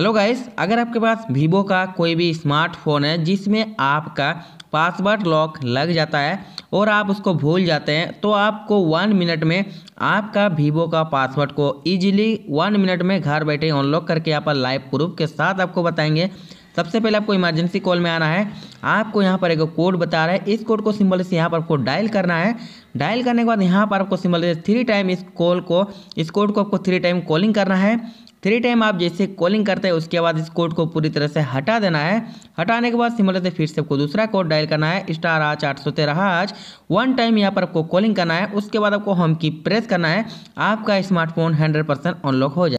hello guys अगर आपके पास Vivo का कोई भी स्मार्टफोन है जिसमें आपका पासवर्ड लॉक लग जाता है और आप उसको भूल जाते हैं तो आपको वन मिनट में आपका वीवो का पासवर्ड को इजीली वन मिनट में घर बैठे अनलॉक करके यहाँ पर लाइव प्रूफ के साथ आपको बताएंगे सबसे पहले आपको इमरजेंसी कॉल में आना है आपको यहाँ पर एक कोड बता रहा है इस कोड को सिंबल से यहाँ पर आपको डायल करना है डायल करने के बाद यहाँ पर आपको सिंबल से थ्री टाइम इस कॉल को इस कोड को आपको थ्री टाइम कॉलिंग करना है थ्री टाइम आप जैसे कॉलिंग करते हैं उसके बाद इस कोड को पूरी तरह से हटा देना है हटाने के बाद सिमलर से फिर से आपको दूसरा कोड डायल करना है स्टार आच आठ सौ तेरह आज वन टाइम यहाँ पर आपको कॉलिंग करना है उसके बाद आपको हम की प्रेस करना है आपका स्मार्टफोन हंड्रेड परसेंट अनलॉक हो जाए